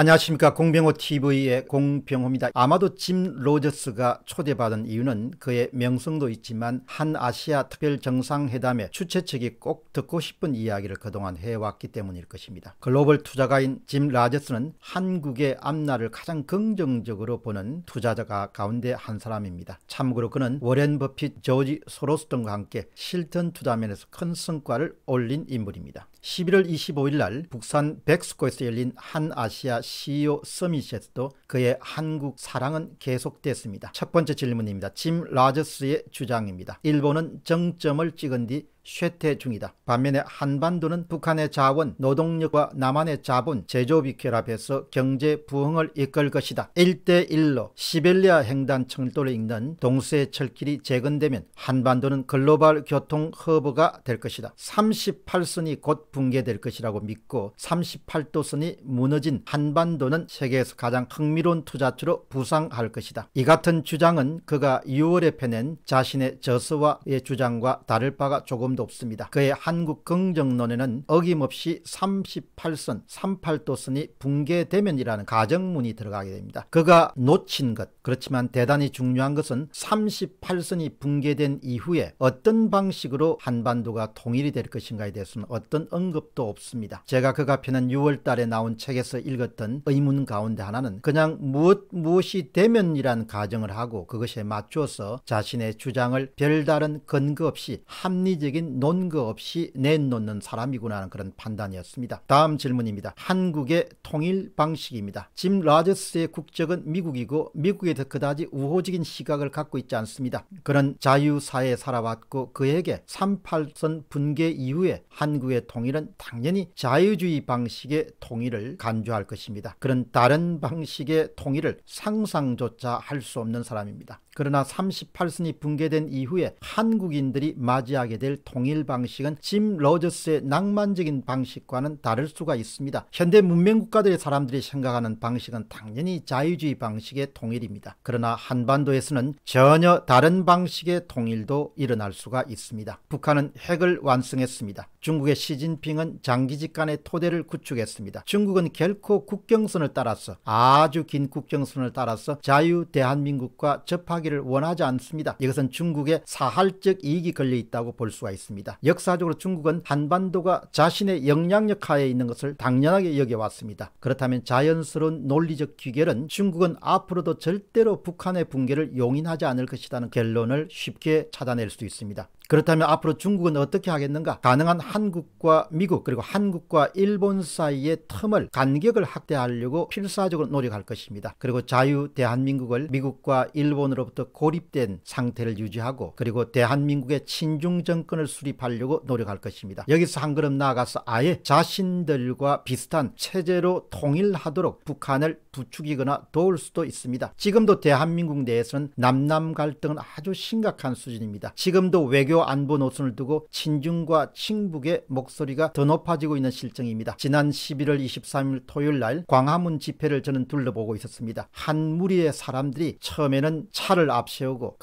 안녕하십니까 공병호TV의 공병호입니다. 아마도 짐 로저스가 초대받은 이유는 그의 명성도 있지만 한 아시아 특별정상회담의 주최측이 꼭 듣고 싶은 이야기를 그동안 해왔기 때문일 것입니다. 글로벌 투자가인 짐 라저스는 한국의 앞날을 가장 긍정적으로 보는 투자자가 가운데 한 사람입니다. 참고로 그는 워렌 버핏, 저지 소로스 등과 함께 실턴 투자면에서 큰 성과를 올린 인물입니다. 11월 25일 날 북산 백스코에서 열린 한아시아 CEO 서밋에서도 그의 한국 사랑은 계속됐습니다. 첫 번째 질문입니다. 짐 라저스의 주장입니다. 일본은 정점을 찍은 뒤 쇠퇴 중이다. 반면에 한반도는 북한의 자원, 노동력과 남한의 자본, 제조업이 결합해서 경제 부흥을 이끌 것이다. 1대1로 시벨리아 횡단 철도를 잇는 동서의 철길이 재건되면 한반도는 글로벌 교통 허브가 될 것이다. 38선이 곧 붕괴될 것이라고 믿고 38도선이 무너진 한반도는 세계에서 가장 흥미로운 투자처로 부상할 것이다. 이 같은 주장은 그가 6월에 펴낸 자신의 저서와의 주장과 다를 바가 조금 관심도 없습니다. 그의 한국 긍정론에는 어김없이 38선 38도선이 붕괴되면이라는 가정문이 들어가게 됩니다. 그가 놓친 것 그렇지만 대단히 중요한 것은 38선이 붕괴된 이후에 어떤 방식으로 한반도가 통일이 될 것인가에 대해서는 어떤 언급도 없습니다. 제가 그가 펴는 6월달에 나온 책에서 읽었던 의문 가운데 하나는 그냥 무엇 무엇이 되면이란 가정을 하고 그것에 맞춰서 자신의 주장을 별다른 근거 없이 합리적인 논리적인 논거 없이 내놓는 사람이구나 하는 그런 판단이었습니다. 다음 질문입니다. 한국의 통일 방식입니다. 짐 라저스의 국적은 미국이고 미국에 더 그다지 우호적인 시각을 갖고 있지 않습니다. 그런 자유사회에 살아왔고 그에게 38선 분계 이후에 한국의 통일은 당연히 자유주의 방식의 통일을 간주할 것입니다. 그런 다른 방식의 통일을 상상조차 할 수 없는 사람입니다. 그러나 38선이 붕괴된 이후에 한국인들이 맞이하게 될 통일 방식은 짐 로저스의 낭만적인 방식과는 다를 수가 있습니다. 현대 문명 국가들의 사람들이 생각하는 방식은 당연히 자유주의 방식의 통일입니다. 그러나 한반도에서는 전혀 다른 방식의 통일도 일어날 수가 있습니다. 북한은 핵을 완성했습니다. 중국의 시진핑은 장기집간의 토대를 구축했습니다. 중국은 결코 국경선을 따라서 아주 긴 국경선을 따라서 자유 대한민국과 접하기를 원하지 않습니다. 이것은 중국의 사활적 이익이 걸려 있다고 볼 수가 있습니다. 있습니다. 역사적으로 중국은 한반도가 자신의 영향력 하에 있는 것을 당연하게 여겨왔습니다. 그렇다면 자연스러운 논리적 귀결은 중국은 앞으로도 절대로 북한의 붕괴를 용인하지 않을 것이라는 결론을 쉽게 찾아낼 수 있습니다. 그렇다면 앞으로 중국은 어떻게 하겠는가? 가능한 한국과 미국 그리고 한국과 일본 사이의 틈을 간격을 확대하려고 필사적으로 노력할 것입니다. 그리고 자유 대한민국을 미국과 일본으로부터 고립된 상태를 유지하고 그리고 대한민국의 친중 정권을 수립하려고 노력할 것입니다. 여기서 한 걸음 나아가서 아예 자신들과 비슷한 체제로 통일하도록 북한을 부추기거나 도울 수도 있습니다. 지금도 대한민국 내에서는 남남 갈등은 아주 심각한 수준입니다. 지금도 외교 외교 안보 노선을 두고 친중과 친북의 목소리가 더 높아지고 있는 실정입니다. 지난 11월 23일 토요일 날 광화문 집회를 저는 둘러보고 있었습니다. 한 무리의 사람들이 처음에는 차를 앞세우고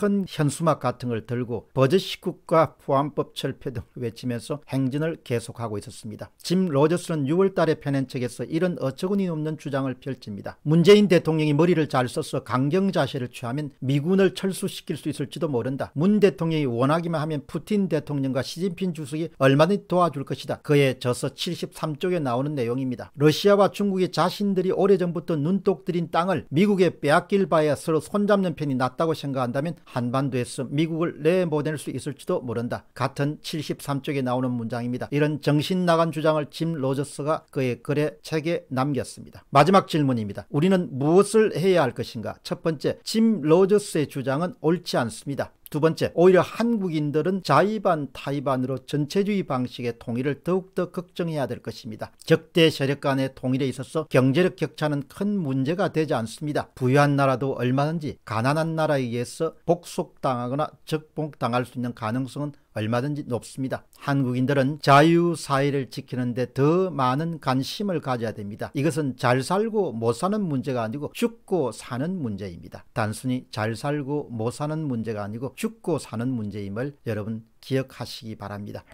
큰 현수막 같은 걸 들고 버젓1국과 포함법 철폐 등 외치면서 행진을 계속하고 있었습니다. 짐 로저스는 6월 달에 펴낸 책에서 이런 어처구니 없는 주장을 펼칩니다. 문재인 대통령이 머리를 잘 써서 강경 자세를 취하면 미군을 철수시킬 수 있을지도 모른다. 문 대통령이 워낙 이야기만 하면 푸틴 대통령과 시진핑 주석이 얼마든지 도와줄 것이다. 그의 저서 73쪽에 나오는 내용입니다. 러시아와 중국이 자신들이 오래전부터 눈독 들인 땅을 미국에 빼앗길 바에 서로 손잡는 편이 낫다고 생각한다면 한반도에서 미국을 내보낼 수 있을지도 모른다. 같은 73쪽에 나오는 문장입니다. 이런 정신 나간 주장을 짐 로저스가 그의 글에 책에 남겼습니다. 마지막 질문입니다. 우리는 무엇을 해야 할 것인가? 첫 번째, 짐 로저스의 주장은 옳지 않습니다. 두 번째, 오히려 한국인들은 자의반 타의반으로 전체주의 방식의 통일을 더욱더 걱정해야 될 것입니다. 적대 세력 간의 통일에 있어서 경제력 격차는 큰 문제가 되지 않습니다. 부유한 나라도 얼마든지 가난한 나라에 의해서 복속당하거나 적복당할 수 있는 가능성은 얼마든지 높습니다. 한국인들은 자유사회를 지키는데 더 많은 관심을 가져야 됩니다. 이것은 잘 살고 못 사는 문제가 아니고 죽고 사는 문제입니다. 단순히 잘 살고 못 사는 문제가 아니고 죽고 사는 문제임을 여러분 기억하시기 바랍니다.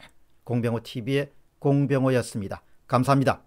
공병호TV의 공병호였습니다. 감사합니다.